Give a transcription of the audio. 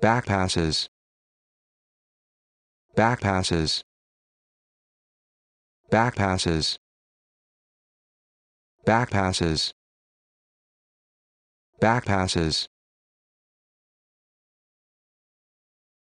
backpasses backpasses backpasses backpasses backpasses